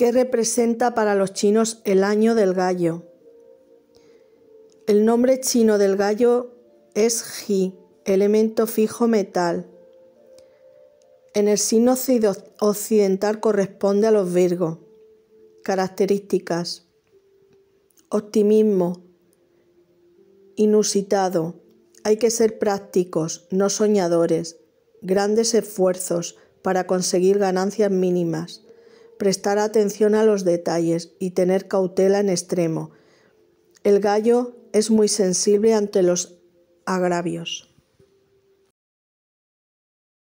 ¿Qué representa para los chinos el año del gallo? El nombre chino del gallo es Ji, elemento fijo metal. En el signo occidental corresponde a los Virgos. Características. Optimismo. Inusitado. Hay que ser prácticos, no soñadores. Grandes esfuerzos para conseguir ganancias mínimas prestar atención a los detalles y tener cautela en extremo. El gallo es muy sensible ante los agravios.